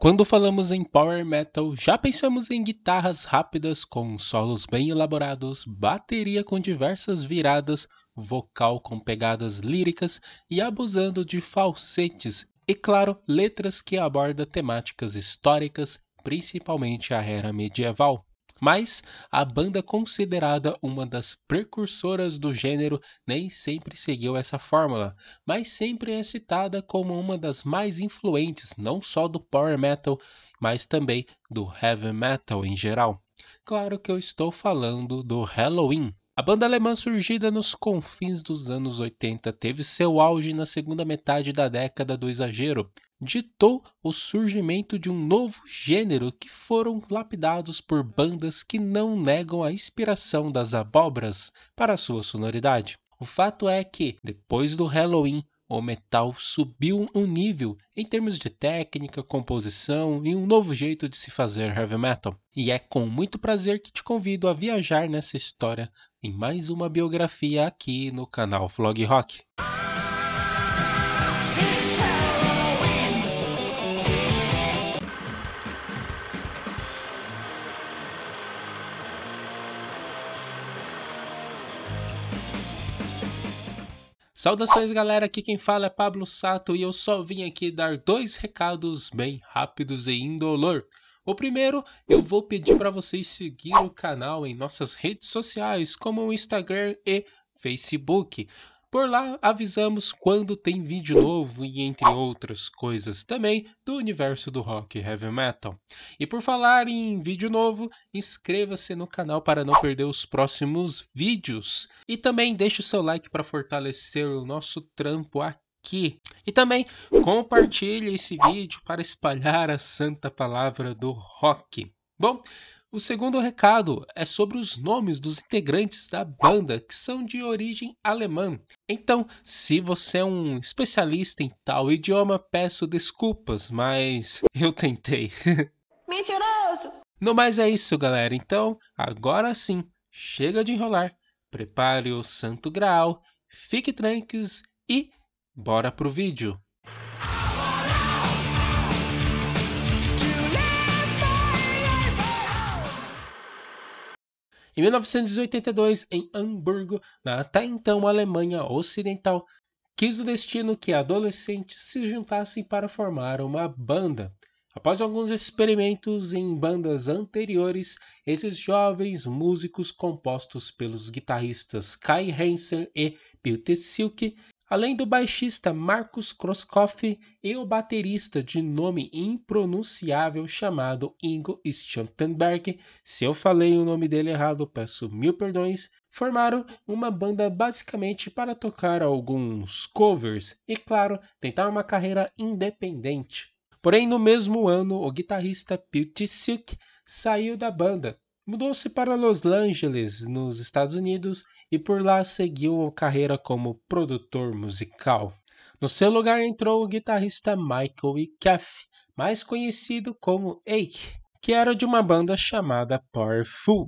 Quando falamos em power metal, já pensamos em guitarras rápidas com solos bem elaborados, bateria com diversas viradas, vocal com pegadas líricas e abusando de falsetes, e claro, letras que abordam temáticas históricas, principalmente a era medieval mas a banda considerada uma das precursoras do gênero nem sempre seguiu essa fórmula, mas sempre é citada como uma das mais influentes não só do power metal, mas também do heavy metal em geral. Claro que eu estou falando do Halloween, a banda alemã surgida nos confins dos anos 80 teve seu auge na segunda metade da década do exagero, ditou o surgimento de um novo gênero que foram lapidados por bandas que não negam a inspiração das abóboras para sua sonoridade. O fato é que, depois do Halloween, o metal subiu um nível em termos de técnica, composição e um novo jeito de se fazer heavy metal. E é com muito prazer que te convido a viajar nessa história em mais uma biografia aqui no canal Vlog Rock. Saudações galera, aqui quem fala é Pablo Sato e eu só vim aqui dar dois recados bem rápidos e indolor. O primeiro, eu vou pedir para vocês seguir o canal em nossas redes sociais como o Instagram e Facebook. Por lá avisamos quando tem vídeo novo e entre outras coisas também do universo do rock heavy metal. E por falar em vídeo novo, inscreva-se no canal para não perder os próximos vídeos e também deixe o seu like para fortalecer o nosso trampo aqui. Aqui. E também compartilhe esse vídeo para espalhar a santa palavra do rock. Bom, o segundo recado é sobre os nomes dos integrantes da banda, que são de origem alemã. Então, se você é um especialista em tal idioma, peço desculpas, mas eu tentei. Mentiroso! No mais é isso, galera. Então, agora sim, chega de enrolar. Prepare o Santo Graal, fique tranques e bora pro vídeo. Em 1982, em Hamburgo, na até então Alemanha Ocidental, quis o destino que adolescentes se juntassem para formar uma banda. Após alguns experimentos em bandas anteriores, esses jovens músicos compostos pelos guitarristas Kai Hansen e Peter Silk além do baixista Marcus Kroskoff e o baterista de nome impronunciável chamado Ingo Schantenberg, se eu falei o nome dele errado, peço mil perdões, formaram uma banda basicamente para tocar alguns covers e, claro, tentar uma carreira independente. Porém, no mesmo ano, o guitarrista Pete Silk saiu da banda Mudou-se para Los Angeles, nos Estados Unidos, e por lá seguiu a carreira como produtor musical. No seu lugar entrou o guitarrista Michael Ikeff, mais conhecido como Ake, que era de uma banda chamada Powerful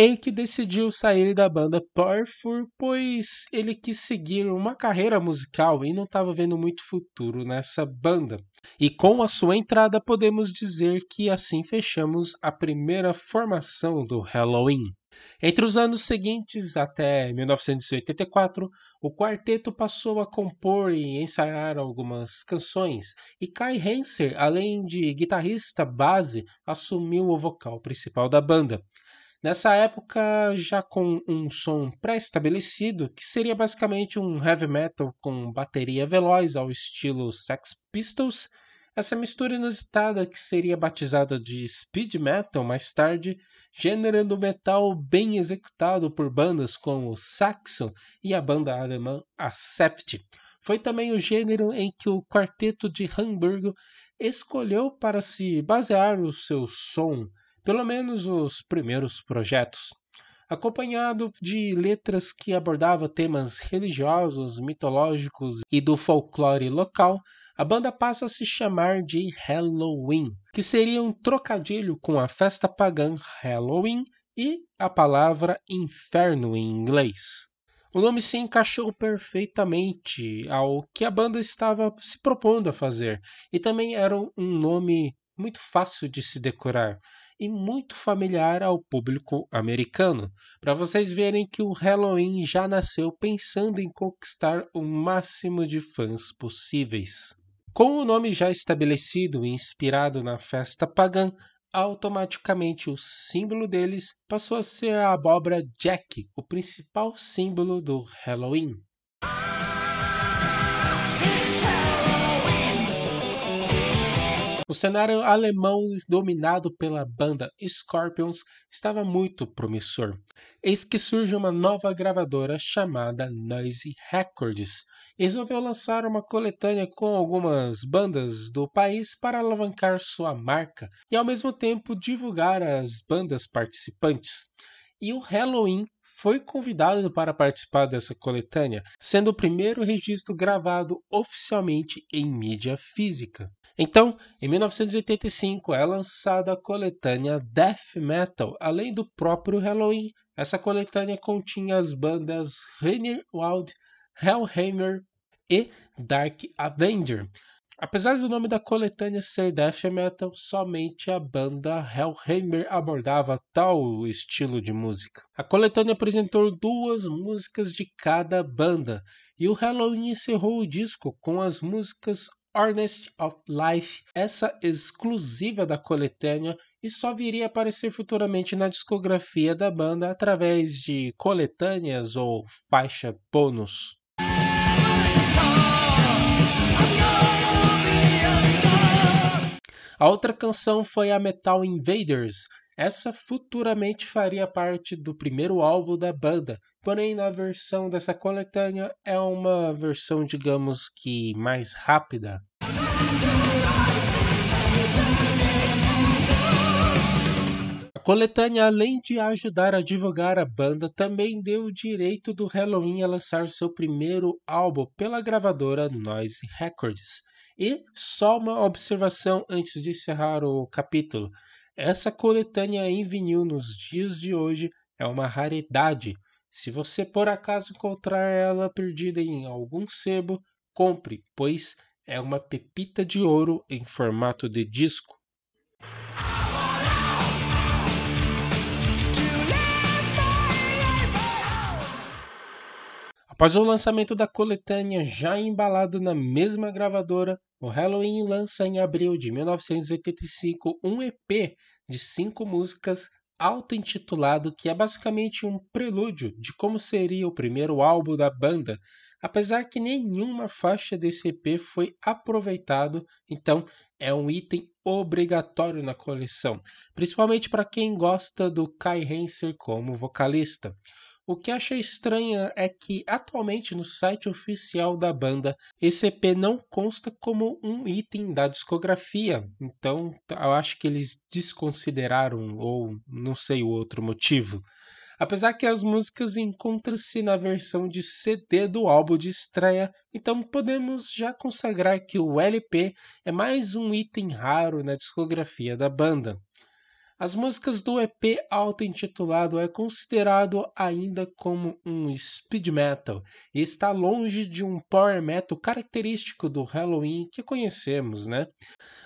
em que decidiu sair da banda Purfur, pois ele quis seguir uma carreira musical e não estava vendo muito futuro nessa banda. E com a sua entrada, podemos dizer que assim fechamos a primeira formação do Halloween. Entre os anos seguintes, até 1984, o quarteto passou a compor e ensaiar algumas canções, e Kai Henser, além de guitarrista base, assumiu o vocal principal da banda. Nessa época, já com um som pré-estabelecido, que seria basicamente um heavy metal com bateria veloz ao estilo Sex Pistols, essa mistura inusitada, que seria batizada de speed metal mais tarde, gênero do metal bem executado por bandas como Saxon e a banda alemã Acept. Foi também o gênero em que o quarteto de Hamburgo escolheu para se basear o seu som pelo menos os primeiros projetos, acompanhado de letras que abordava temas religiosos, mitológicos e do folclore local. A banda passa a se chamar de Halloween, que seria um trocadilho com a festa pagã Halloween e a palavra inferno em inglês. O nome se encaixou perfeitamente ao que a banda estava se propondo a fazer, e também era um nome muito fácil de se decorar, e muito familiar ao público americano, para vocês verem que o Halloween já nasceu pensando em conquistar o máximo de fãs possíveis. Com o nome já estabelecido e inspirado na festa pagã, automaticamente o símbolo deles passou a ser a abóbora Jack, o principal símbolo do Halloween. O cenário alemão dominado pela banda Scorpions estava muito promissor. Eis que surge uma nova gravadora chamada Noise Records e resolveu lançar uma coletânea com algumas bandas do país para alavancar sua marca e ao mesmo tempo divulgar as bandas participantes. E o Halloween foi convidado para participar dessa coletânea, sendo o primeiro registro gravado oficialmente em mídia física. Então, em 1985 é lançada a coletânea Death Metal, além do próprio Halloween. Essa coletânea continha as bandas Wild, Hellhammer e Dark Avenger. Apesar do nome da coletânea ser death metal, somente a banda Hellhammer abordava tal estilo de música. A coletânea apresentou duas músicas de cada banda, e o Halloween encerrou o disco com as músicas Earnest of Life, essa exclusiva da coletânea, e só viria a aparecer futuramente na discografia da banda através de coletâneas ou faixa bônus. A outra canção foi a Metal Invaders, essa futuramente faria parte do primeiro álbum da banda, porém na versão dessa coletânea é uma versão, digamos que mais rápida. A coletânea, além de ajudar a divulgar a banda, também deu o direito do Halloween a lançar seu primeiro álbum pela gravadora Noise Records. E só uma observação antes de encerrar o capítulo. Essa coletânea em vinil nos dias de hoje é uma raridade. Se você por acaso encontrar ela perdida em algum sebo, compre, pois é uma pepita de ouro em formato de disco. Após o lançamento da coletânea já embalado na mesma gravadora, o Halloween lança em abril de 1985 um EP de cinco músicas auto-intitulado que é basicamente um prelúdio de como seria o primeiro álbum da banda, apesar que nenhuma faixa desse EP foi aproveitado, então é um item obrigatório na coleção, principalmente para quem gosta do Kai Henser como vocalista. O que achei estranha é que atualmente no site oficial da banda esse EP não consta como um item da discografia. Então, eu acho que eles desconsideraram ou não sei o outro motivo. Apesar que as músicas encontram-se na versão de CD do álbum de estreia, então podemos já consagrar que o LP é mais um item raro na discografia da banda. As músicas do EP auto-intitulado é considerado ainda como um speed metal e está longe de um power metal característico do Halloween que conhecemos, né?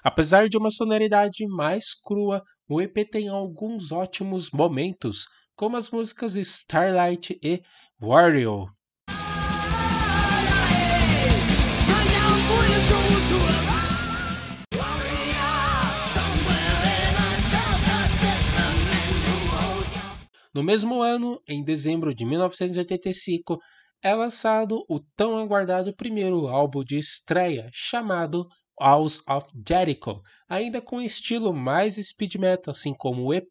Apesar de uma sonoridade mais crua, o EP tem alguns ótimos momentos, como as músicas Starlight e Warrior. No mesmo ano, em dezembro de 1985, é lançado o tão aguardado primeiro álbum de estreia, chamado House of Jericho, ainda com estilo mais speed metal, assim como o EP,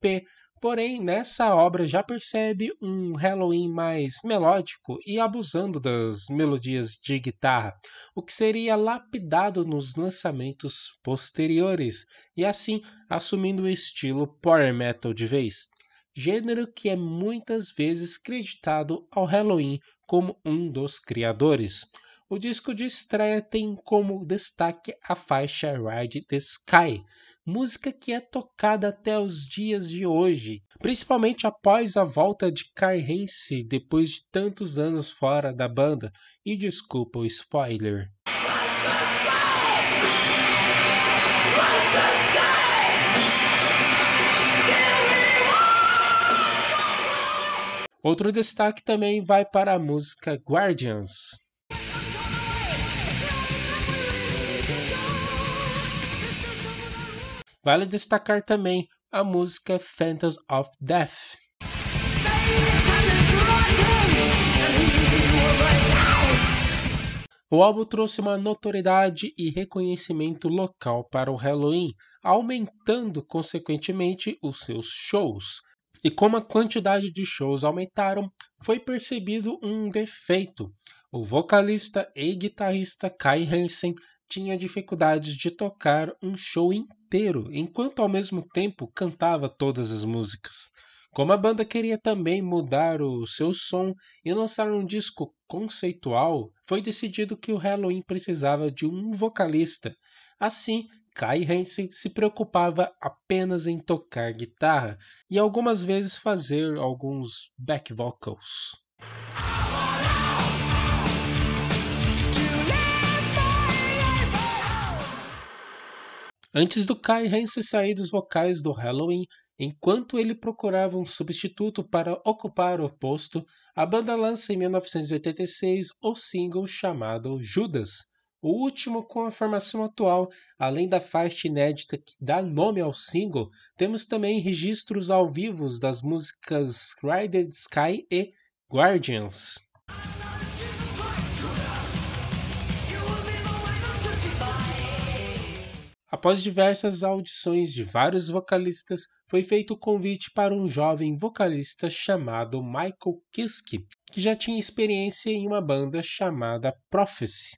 porém nessa obra já percebe um Halloween mais melódico e abusando das melodias de guitarra, o que seria lapidado nos lançamentos posteriores, e assim assumindo o estilo power metal de vez gênero que é muitas vezes creditado ao Halloween como um dos criadores. O disco de estreia tem como destaque a faixa Ride the Sky, música que é tocada até os dias de hoje, principalmente após a volta de Kai depois de tantos anos fora da banda. E desculpa o spoiler. Outro destaque também vai para a música Guardians. Vale destacar também a música Phantoms of Death. O álbum trouxe uma notoriedade e reconhecimento local para o Halloween, aumentando consequentemente os seus shows. E como a quantidade de shows aumentaram, foi percebido um defeito. O vocalista e guitarrista Kai Hansen tinha dificuldades de tocar um show inteiro, enquanto ao mesmo tempo cantava todas as músicas. Como a banda queria também mudar o seu som e lançar um disco conceitual, foi decidido que o Halloween precisava de um vocalista. Assim, Kai Hansen se preocupava apenas em tocar guitarra e algumas vezes fazer alguns back vocals. Antes do Kai Hansen sair dos vocais do Halloween, enquanto ele procurava um substituto para ocupar o posto, a banda lança em 1986 o single chamado Judas, o último com a formação atual. Além da faixa inédita que dá nome ao single, temos também registros ao vivo das músicas Rided Sky e Guardians. Após diversas audições de vários vocalistas, foi feito o convite para um jovem vocalista chamado Michael Kiske, que já tinha experiência em uma banda chamada Prophecy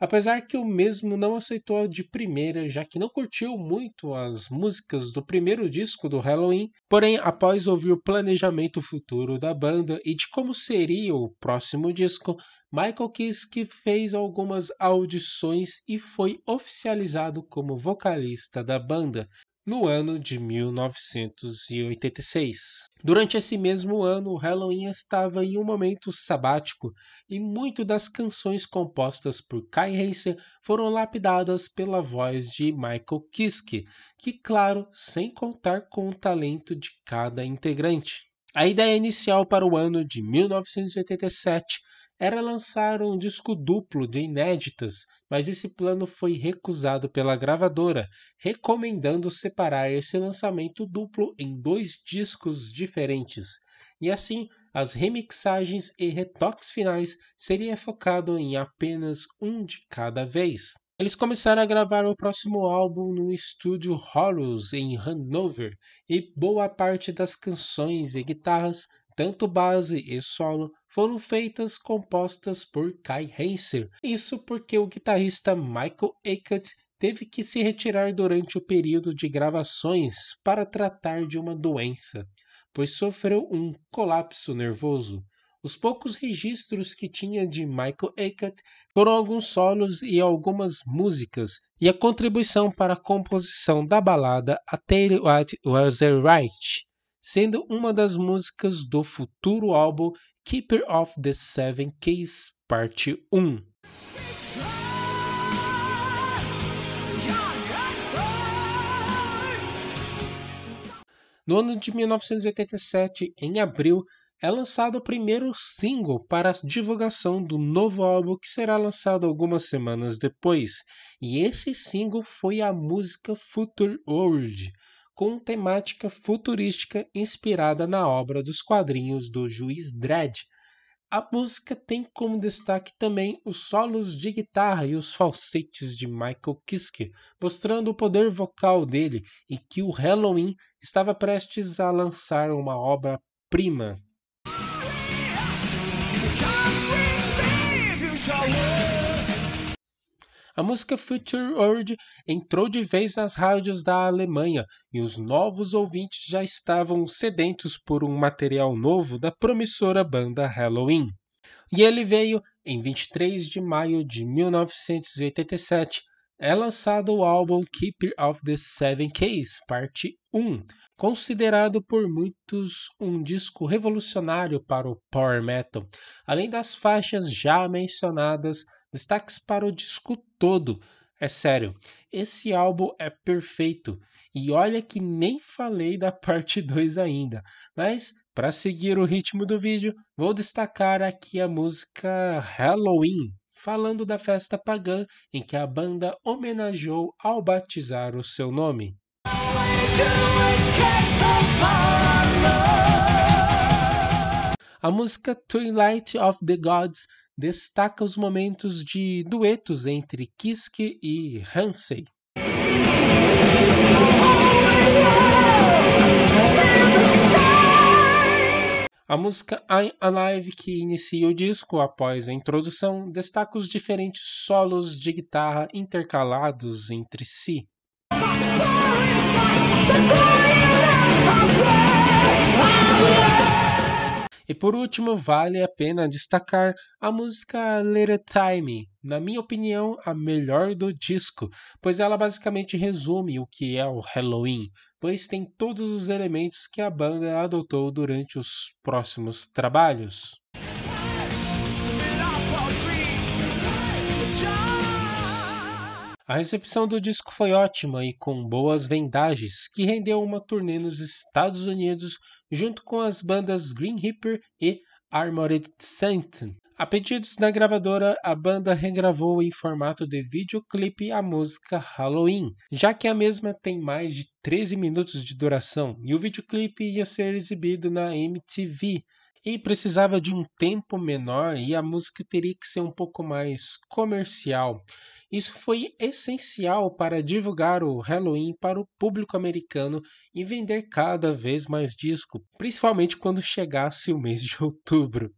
apesar que o mesmo não aceitou de primeira, já que não curtiu muito as músicas do primeiro disco do Halloween. Porém, após ouvir o planejamento futuro da banda e de como seria o próximo disco, Michael Kiss que fez algumas audições e foi oficializado como vocalista da banda no ano de 1986. Durante esse mesmo ano, Halloween estava em um momento sabático e muitas das canções compostas por Kai Hansen foram lapidadas pela voz de Michael Kiske, que, claro, sem contar com o talento de cada integrante. A ideia inicial para o ano de 1987 era lançar um disco duplo de inéditas, mas esse plano foi recusado pela gravadora, recomendando separar esse lançamento duplo em dois discos diferentes. E assim, as remixagens e retoques finais seria focado em apenas um de cada vez. Eles começaram a gravar o próximo álbum no estúdio Horus em Hanover, e boa parte das canções e guitarras tanto base e solo, foram feitas compostas por Kai Hanser. Isso porque o guitarrista Michael Eckert teve que se retirar durante o período de gravações para tratar de uma doença, pois sofreu um colapso nervoso. Os poucos registros que tinha de Michael Eckert foram alguns solos e algumas músicas, e a contribuição para a composição da balada A Tale Was Right sendo uma das músicas do futuro álbum Keeper of the Seven Keys, parte 1. No ano de 1987, em abril, é lançado o primeiro single para a divulgação do novo álbum que será lançado algumas semanas depois, e esse single foi a música Future World com temática futurística inspirada na obra dos quadrinhos do juiz Dredd. A música tem como destaque também os solos de guitarra e os falsetes de Michael Kiske, mostrando o poder vocal dele e que o Halloween estava prestes a lançar uma obra-prima. A música Future World entrou de vez nas rádios da Alemanha e os novos ouvintes já estavam sedentos por um material novo da promissora banda Halloween. E ele veio em 23 de maio de 1987 é lançado o álbum Keeper of the Seven Keys, parte 1, considerado por muitos um disco revolucionário para o power metal. Além das faixas já mencionadas, destaques para o disco todo. É sério, esse álbum é perfeito. E olha que nem falei da parte 2 ainda, mas para seguir o ritmo do vídeo, vou destacar aqui a música Halloween falando da festa pagã em que a banda homenageou ao batizar o seu nome. A música Twilight of the Gods destaca os momentos de duetos entre Kiske e Hansei. A música I'm Alive, que inicia o disco após a introdução, destaca os diferentes solos de guitarra intercalados entre si. E por último, vale a pena destacar a música Little Time, na minha opinião, a melhor do disco, pois ela basicamente resume o que é o Halloween, pois tem todos os elementos que a banda adotou durante os próximos trabalhos. A recepção do disco foi ótima e com boas vendagens, que rendeu uma turnê nos Estados Unidos junto com as bandas Green Reaper e Armored Saint. A pedidos da gravadora, a banda regravou em formato de videoclipe a música Halloween, já que a mesma tem mais de 13 minutos de duração e o videoclipe ia ser exibido na MTV e precisava de um tempo menor e a música teria que ser um pouco mais comercial. Isso foi essencial para divulgar o Halloween para o público americano e vender cada vez mais disco, principalmente quando chegasse o mês de outubro.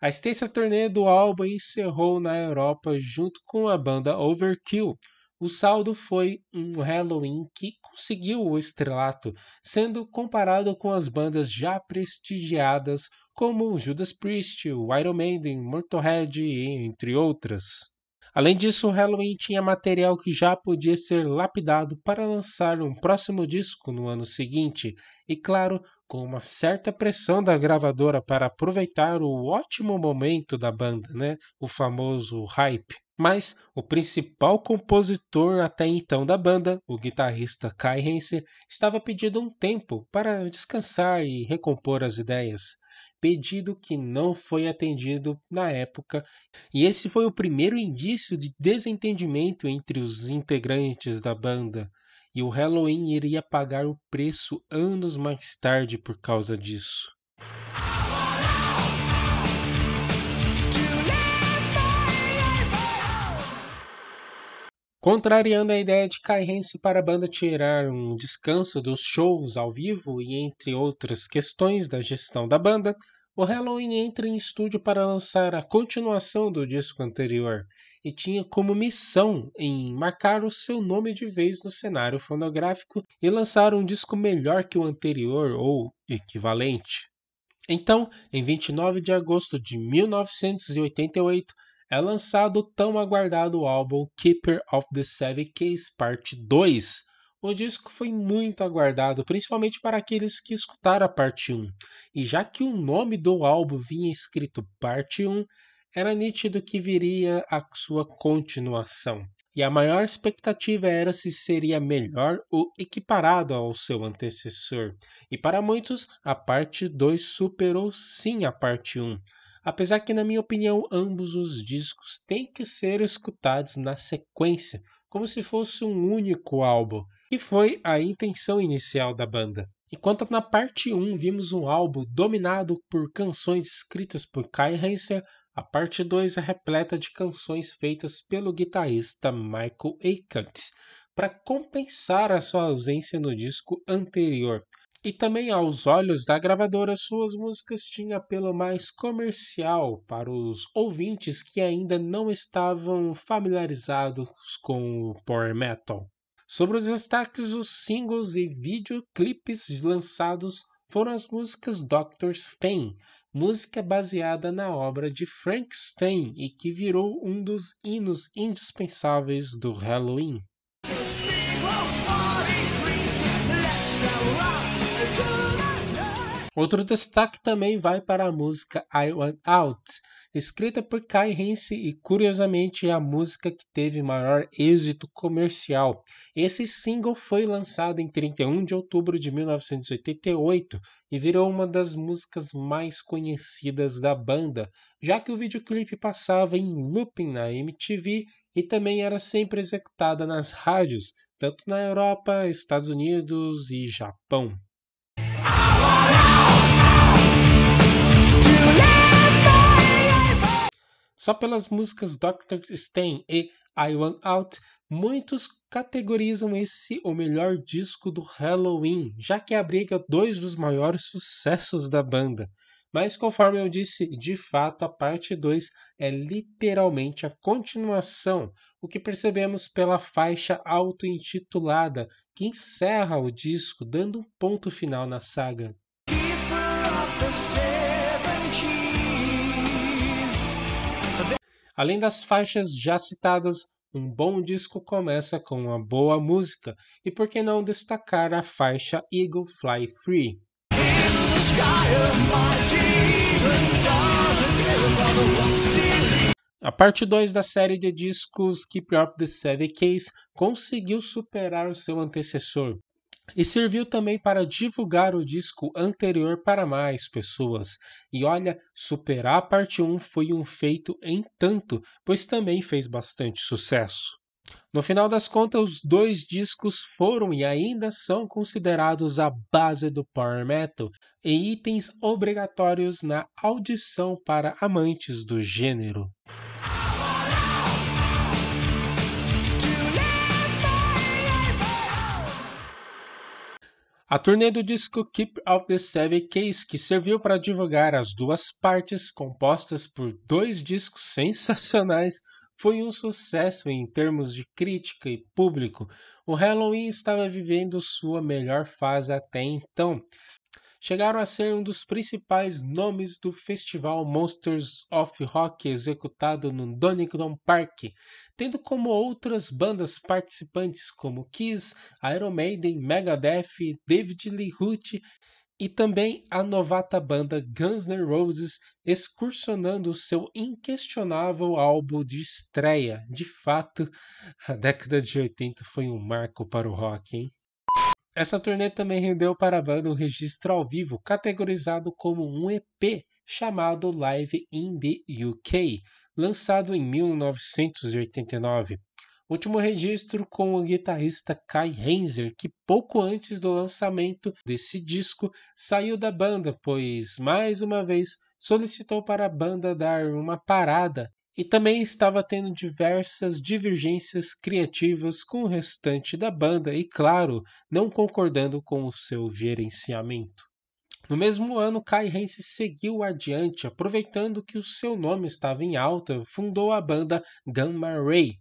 A extensa turnê do álbum encerrou na Europa junto com a banda Overkill, o saldo foi um Halloween que conseguiu o estrelato, sendo comparado com as bandas já prestigiadas como Judas Priest, o Iron Maiden, Motorhead, entre outras. Além disso, o Halloween tinha material que já podia ser lapidado para lançar um próximo disco no ano seguinte, e claro, com uma certa pressão da gravadora para aproveitar o ótimo momento da banda, né? O famoso hype mas o principal compositor até então da banda, o guitarrista Kai Hansen, estava pedindo um tempo para descansar e recompor as ideias, pedido que não foi atendido na época, e esse foi o primeiro indício de desentendimento entre os integrantes da banda, e o Halloween iria pagar o preço anos mais tarde por causa disso. Contrariando a ideia de Cairense para a banda tirar um descanso dos shows ao vivo e entre outras questões da gestão da banda, o Halloween entra em estúdio para lançar a continuação do disco anterior e tinha como missão em marcar o seu nome de vez no cenário fonográfico e lançar um disco melhor que o anterior ou equivalente. Então, em 29 de agosto de 1988, é lançado o tão aguardado álbum Keeper of the Seven Keys Parte 2. O disco foi muito aguardado, principalmente para aqueles que escutaram a parte 1. E já que o nome do álbum vinha escrito Parte 1, era nítido que viria a sua continuação. E a maior expectativa era se seria melhor ou equiparado ao seu antecessor. E para muitos, a parte 2 superou sim a parte 1 apesar que, na minha opinião, ambos os discos têm que ser escutados na sequência, como se fosse um único álbum, que foi a intenção inicial da banda. Enquanto na parte 1 vimos um álbum dominado por canções escritas por Kai Hansen a parte 2 é repleta de canções feitas pelo guitarrista Michael Aikant, para compensar a sua ausência no disco anterior. E também, aos olhos da gravadora, suas músicas tinham apelo mais comercial para os ouvintes que ainda não estavam familiarizados com o power metal. Sobre os destaques, os singles e videoclipes lançados foram as músicas Dr. Stein, música baseada na obra de Frank Stein e que virou um dos hinos indispensáveis do Halloween. Outro destaque também vai para a música I Want Out, escrita por Kai Hense e curiosamente é a música que teve maior êxito comercial. Esse single foi lançado em 31 de outubro de 1988 e virou uma das músicas mais conhecidas da banda, já que o videoclipe passava em looping na MTV e também era sempre executada nas rádios, tanto na Europa, Estados Unidos e Japão. Só pelas músicas Dr. Stain e I Want Out, muitos categorizam esse o melhor disco do Halloween, já que abriga dois dos maiores sucessos da banda. Mas conforme eu disse, de fato a parte 2 é literalmente a continuação, o que percebemos pela faixa auto-intitulada, que encerra o disco, dando um ponto final na saga. Além das faixas já citadas, um bom disco começa com uma boa música, e por que não destacar a faixa Eagle Fly Free? A parte 2 da série de discos Keep Off the Seven Case conseguiu superar o seu antecessor, e serviu também para divulgar o disco anterior para mais pessoas. E olha, superar a parte 1 foi um feito em tanto, pois também fez bastante sucesso. No final das contas, os dois discos foram e ainda são considerados a base do power metal e itens obrigatórios na audição para amantes do gênero. A turnê do disco Keep Out the Seven Case, que serviu para divulgar as duas partes compostas por dois discos sensacionais, foi um sucesso em termos de crítica e público. O Halloween estava vivendo sua melhor fase até então, chegaram a ser um dos principais nomes do festival Monsters of Rock executado no Donington Park, tendo como outras bandas participantes como Kiss, Iron Maiden, Megadeth, David Lee Roth e também a novata banda Guns N' Roses excursionando seu inquestionável álbum de estreia. De fato, a década de 80 foi um marco para o rock, hein? Essa turnê também rendeu para a banda um registro ao vivo categorizado como um EP chamado Live in the UK, lançado em 1989. Último registro com o guitarrista Kai Henzer, que pouco antes do lançamento desse disco saiu da banda, pois mais uma vez solicitou para a banda dar uma parada e também estava tendo diversas divergências criativas com o restante da banda e, claro, não concordando com o seu gerenciamento. No mesmo ano, Kai Hansen seguiu adiante, aproveitando que o seu nome estava em alta, fundou a banda Gamma Ray.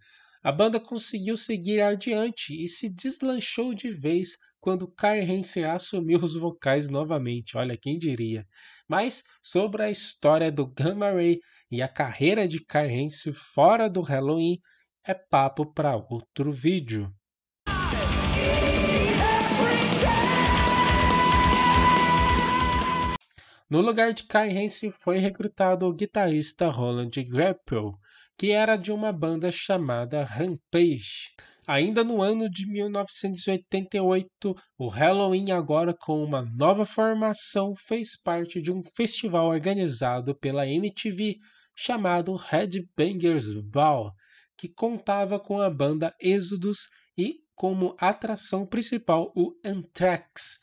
A banda conseguiu seguir adiante e se deslanchou de vez quando Kai Hansen assumiu os vocais novamente, olha quem diria. Mas sobre a história do Gamma Ray e a carreira de Kai Hansen fora do Halloween é papo para outro vídeo. No lugar de Kai Hansen foi recrutado o guitarrista Roland Grapple, que era de uma banda chamada Rampage. Ainda no ano de 1988, o Halloween, agora com uma nova formação, fez parte de um festival organizado pela MTV chamado Headbangers Ball, que contava com a banda Exodus e como atração principal o Anthrax.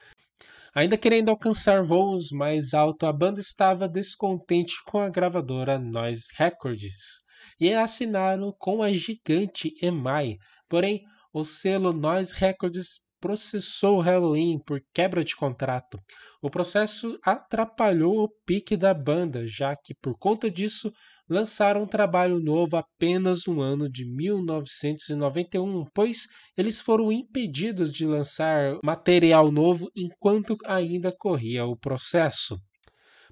Ainda querendo alcançar voos mais altos, a banda estava descontente com a gravadora Noise Records e assinaram com a gigante EMI, Porém, o selo Noise Records processou Halloween por quebra de contrato. O processo atrapalhou o pique da banda, já que por conta disso lançaram um trabalho novo apenas no ano de 1991, pois eles foram impedidos de lançar material novo enquanto ainda corria o processo.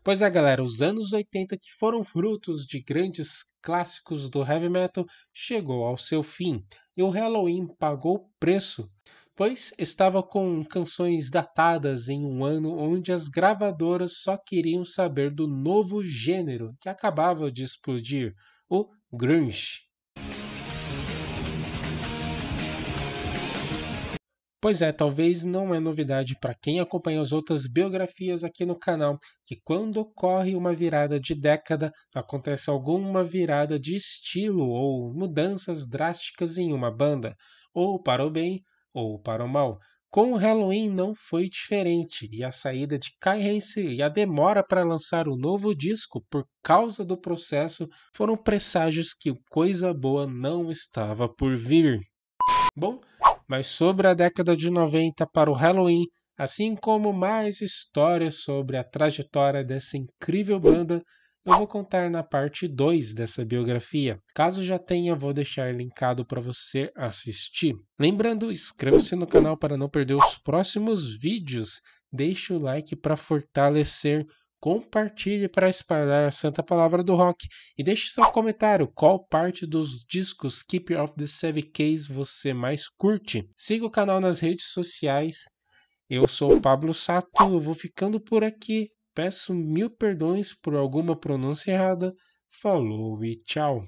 Pois é, galera, os anos 80 que foram frutos de grandes clássicos do heavy metal chegou ao seu fim, e o Halloween pagou preço, pois estava com canções datadas em um ano onde as gravadoras só queriam saber do novo gênero que acabava de explodir, o grunge. Pois é, talvez não é novidade para quem acompanha as outras biografias aqui no canal que quando ocorre uma virada de década, acontece alguma virada de estilo ou mudanças drásticas em uma banda, ou para o bem ou para o mal. Com o Halloween não foi diferente, e a saída de Kai Hance e a demora para lançar o novo disco por causa do processo foram presságios que coisa boa não estava por vir. Bom, mas sobre a década de 90 para o Halloween, assim como mais histórias sobre a trajetória dessa incrível banda, eu vou contar na parte 2 dessa biografia. Caso já tenha, vou deixar linkado para você assistir. Lembrando, inscreva-se no canal para não perder os próximos vídeos. Deixe o like para fortalecer compartilhe para espalhar a santa palavra do rock e deixe seu comentário qual parte dos discos Keeper of the Seven Keys você mais curte. Siga o canal nas redes sociais. Eu sou o Pablo Sato, eu vou ficando por aqui. Peço mil perdões por alguma pronúncia errada. Falou e tchau.